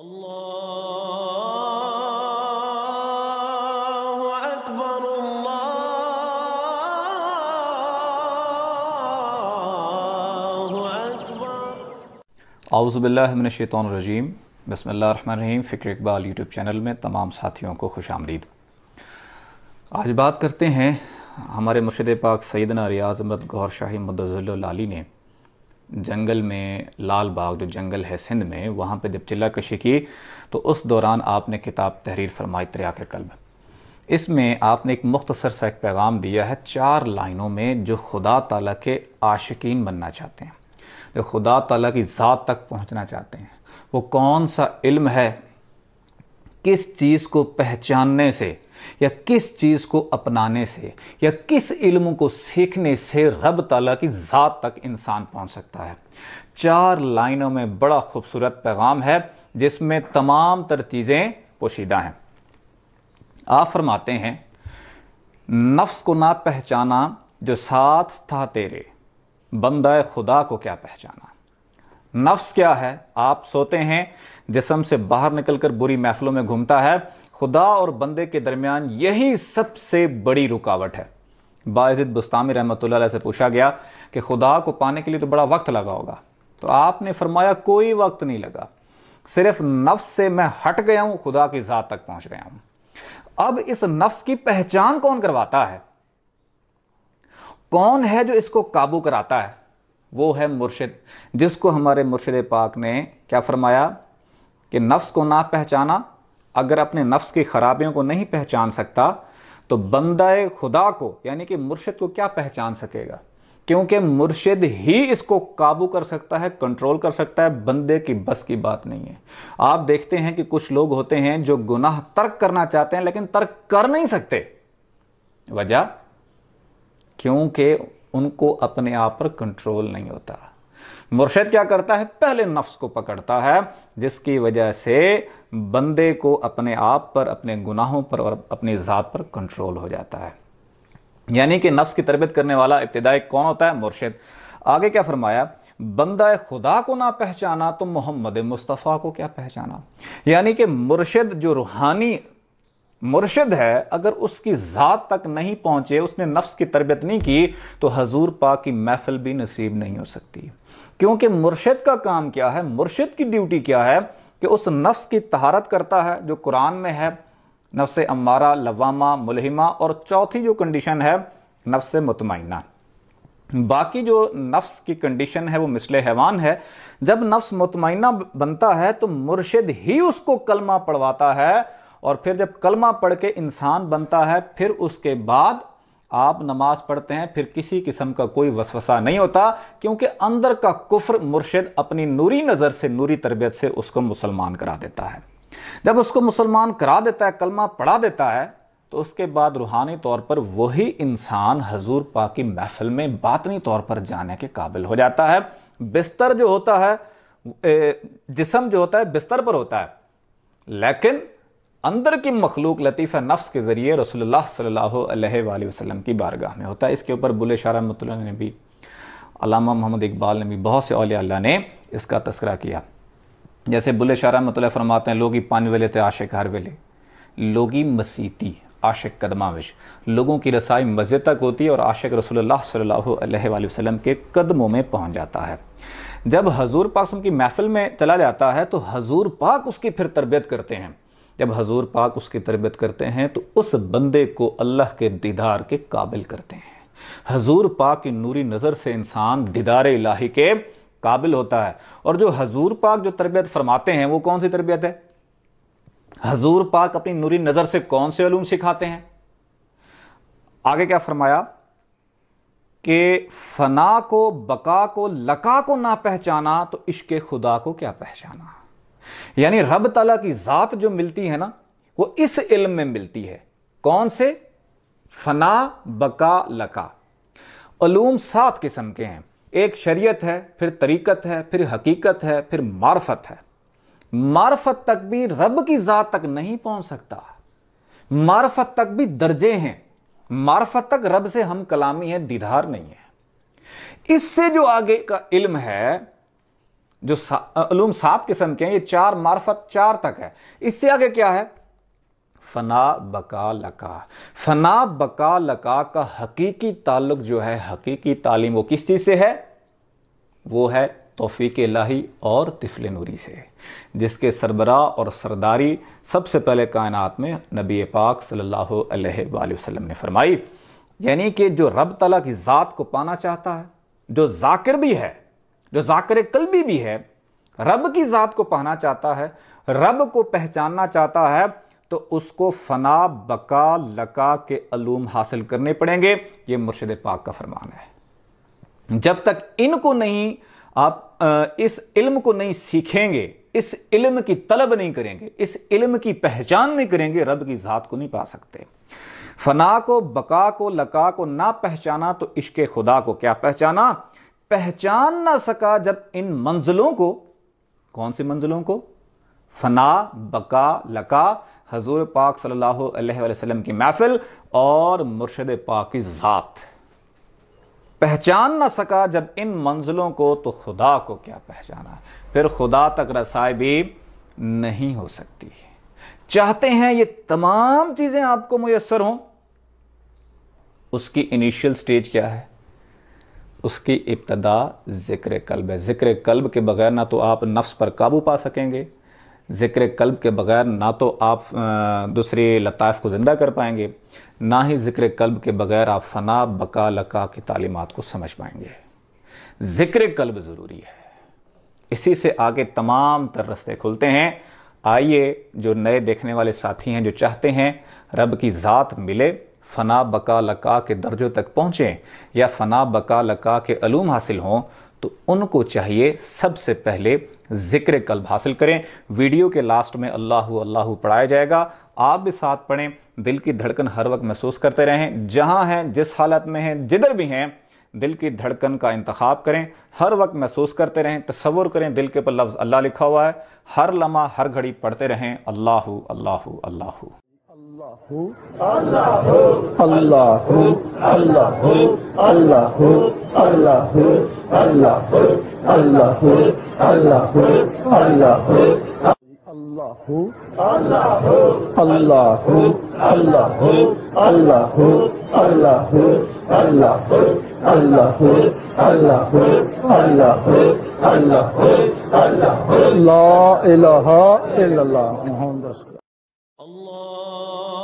الله أكبر الله أكبر आउज़ फ़िक्र Iqbal YouTube channel में तमाम साथियों को खुश आमदीद आज बात करते हैं हमारे मुर्शद पाक सैदना रियाज अहमद गौर शाही मदजल ने जंगल में लाल बाग जो जंगल है सिंध में वहाँ पे जब चिल्ला कशी की तो उस दौरान आपने किताब तहरीर फरमाई के कल्ब इसमें आपने एक मुख्तसर सा एक पैगाम दिया है चार लाइनों में जो खुदा तला के आशकिन बनना चाहते हैं जो खुदा तला की ज़ात तक पहुँचना चाहते हैं वो कौन सा इल्म है किस चीज़ को पहचानने से या किस चीज़ को अपनाने से या किस इल्म को सीखने से रब तला की ज़ात तक इंसान पहुंच सकता है चार लाइनों में बड़ा खूबसूरत पैगाम है जिसमें तमाम तर चीज़ें पोशीदा हैं आप फरमाते हैं नफ्स को ना पहचाना जो साथ था तेरे बंदा खुदा को क्या पहचाना नफ्स क्या है आप सोते हैं जिसम से बाहर निकलकर बुरी महफलों में घूमता है खुदा और बंदे के दरमियान यही सबसे बड़ी रुकावट है बाज़िद बस्तामी रहमत से पूछा गया कि खुदा को पाने के लिए तो बड़ा वक्त लगा होगा तो आपने फरमाया कोई वक्त नहीं लगा सिर्फ नफ्स से मैं हट गया हूँ खुदा की ज़ात तक पहुँच गया हूँ अब इस नफ्स की पहचान कौन करवाता है कौन है जो इसको काबू कराता है वो है मुर्शिद जिसको हमारे मुर्शिद पाक ने क्या फरमाया कि नफ्स को ना पहचाना अगर अपने नफ्स की ख़राबियों को नहीं पहचान सकता तो बंदा खुदा को यानी कि मुर्शिद को क्या पहचान सकेगा क्योंकि मुर्शिद ही इसको काबू कर सकता है कंट्रोल कर सकता है बंदे की बस की बात नहीं है आप देखते हैं कि कुछ लोग होते हैं जो गुनाह तर्क करना चाहते हैं लेकिन तर्क कर नहीं सकते वजह क्योंकि उनको अपने आप पर कंट्रोल नहीं होता मुर्शद क्या करता है पहले नफ्स को पकड़ता है जिसकी वजह से बंदे को अपने आप पर अपने गुनाहों पर और अपनी ज़ात पर कंट्रोल हो जाता है यानी कि नफ्स की तरबियत करने वाला इब्तदाई कौन होता है मुर्शद आगे क्या फरमाया बंदा खुदा को ना पहचाना तो मोहम्मद मुस्तफ़ा को क्या पहचाना यानी कि मुर्शद जो रूहानी मुर्शिद है अगर उसकी ज़ात तक नहीं पहुँचे उसने नफ्स की तरबियत नहीं की तो हजूर पा की महफिल भी नसीब नहीं हो सकती क्योंकि मुर्शिद का काम क्या है मुर्शिद की ड्यूटी क्या है कि उस नफ्स की तहारत करता है जो कुरान में है नफ्स अम्मारा लवामा मुलहिमा और चौथी जो कंडीशन है नफ्स मतमाइना बाकी जो नफ्स की कंडीशन है वो मिसल हैवान है जब नफ्स मतमाइना बनता है तो मुर्शिद ही उसको कलमा पढ़वाता है और फिर जब कलमा पढ़ के इंसान बनता है फिर उसके बाद आप नमाज पढ़ते हैं फिर किसी किस्म का कोई वसवसा नहीं होता क्योंकि अंदर का कुफ्र मुर्शिद अपनी नूरी नज़र से नूरी तरबियत से उसको मुसलमान करा देता है जब उसको मुसलमान करा देता है कलमा पढ़ा देता है तो उसके बाद रूहानी तौर पर वही इंसान हजूर पा की महफिल में बातनी तौर पर जाने के काबिल हो जाता है बिस्तर जो होता है जिसम जो होता है बिस्तर पर होता है लेकिन अंदर की मखलूक लतीफ़ नफ्स के ज़रिए रसोल्ला सल्ला वसलम की बारगाह में होता है इसके ऊपर बुल शारा मत ने भी अलामा मोहम्मद इकबाल ने भी बहुत से अलिया ने इसका तस्करा किया जैसे बुल शारा मतल फरमाते हैं लोग ही पान वेले थे आशिक हर वेले लोग ही मसीती आशिक कदमाविश लोगों की रसाई मस्जिद तक होती है और आशिक रसोल्ला सल्ला वसलम के कदमों में पहुंच जाता है जब हजूर पाक की महफिल में चला जाता है तो हजूर पाक उसकी फिर तरबियत करते हैं जब हजूर पाक उसकी तरबियत करते हैं तो उस बंदे को अल्लाह के दीदार के काबिल करते हैं हजूर पाक की नूरी नज़र से इंसान दीदार इलाही के काबिल होता है और जो हजूर पाक जो तरबियत फरमाते हैं वो कौन सी तरबियत है हजूर पाक अपनी नूरी नज़र से कौन से अलूम सिखाते हैं आगे क्या फरमाया कि फना को बका को लका को ना पहचाना तो इश्क खुदा को क्या पहचाना यानी रब तला की ज़ात जो मिलती है ना वो इस इल्म में मिलती है कौन से फना बका लका अलूम सात किस्म के हैं एक शरीयत है फिर तरीक़त है फिर हकीकत है फिर मार्फत है मार्फत तक भी रब की ज़ात तक नहीं पहुंच सकता मार्फत तक भी दर्जे हैं मार्फत तक रब से हम कलामी है दीदार नहीं है इससे जो आगे का इल्म है जो ूम सात किस्म के हैं ये चार मार्फत चार तक है इससे आगे क्या है फ़ना बका लका फ़ना बका लका का हकीकी ताल्लुक जो है हकीकी तालीम वो किस चीज़ से है वो है तोफ़ी लाही और तिफल नूरी से जिसके सरबरा और सरदारी सबसे पहले कायनात में नबी पाक सल्लल्लाहु अलैहि वसल्लम ने फरमाई यानी कि जो रब तला की ज़ात को पाना चाहता है जो जाकिर भी है जो जाकर कलबी भी है रब की ज़ात को पाना चाहता है रब को पहचानना चाहता है तो उसको फना बका लका के अलूम हासिल करने पड़ेंगे ये मुर्शद पाक का फरमान है जब तक इनको नहीं आप इस इल्म को नहीं सीखेंगे इस इल्म की तलब नहीं करेंगे इस इल्म की पहचान नहीं करेंगे रब की ज़ात को नहीं पा सकते फना को बका को लका को ना पहचाना तो इश्क खुदा को क्या पहचाना पहचान ना सका जब इन मंजिलों को कौन सी मंजिलों को फना बका लका हजूर पाक सल्लल्लाहु अलैहि वसल्लम की महफिल और मुर्शद पाक की ज़ात पहचान ना सका जब इन मंजिलों को तो खुदा को क्या पहचाना फिर खुदा तक रसाई भी नहीं हो सकती चाहते हैं ये तमाम चीज़ें आपको मुयसर हों उसकी इनिशियल स्टेज क्या है उसकी इब्तदा ज़िक्र कल्ब है ज़िक्र कल्ब के बग़ैर ना तो आप नफ्स पर काबू पा सकेंगे ज़िक्र कल्ब के बग़ैर ना तो आप दूसरे लताफ़ को ज़िंदा कर पाएंगे ना ही ज़िक्र कल्ब के बग़ैर आप फ़ना बका लका की तालीमत को समझ पाएंगे ज़िक्र कल्ब ज़रूरी है इसी से आगे तमाम तर रस्ते खुलते हैं आइए जो नए देखने वाले साथी हैं जो चाहते हैं रब की ज़ात मिले फ़ना बका लका के दर्जों तक पहुँचें या फ़ना बका लका के अलूम हासिल हों तो उनको चाहिए सबसे पहले ज़िक्र कल्ब हासिल करें वीडियो के लास्ट में अल्लाह अल्लाह पढ़ाया जाएगा आप भी साथ पढ़ें दिल की धड़कन हर वक्त महसूस करते रहें जहां हैं जिस हालत में हैं जिधर भी हैं दिल की धड़कन का इंतखब करें हर वक्त महसूस करते रहें तस्वुर करें दिल के ऊपर लफ्ज़ अल्लाह लिखा हुआ है हर लम्हा हर घड़ी पढ़ते रहें अल्लाह अल्लाह अल्लाह ला इलाहा इल्लल्लाह मोहम्मद Allah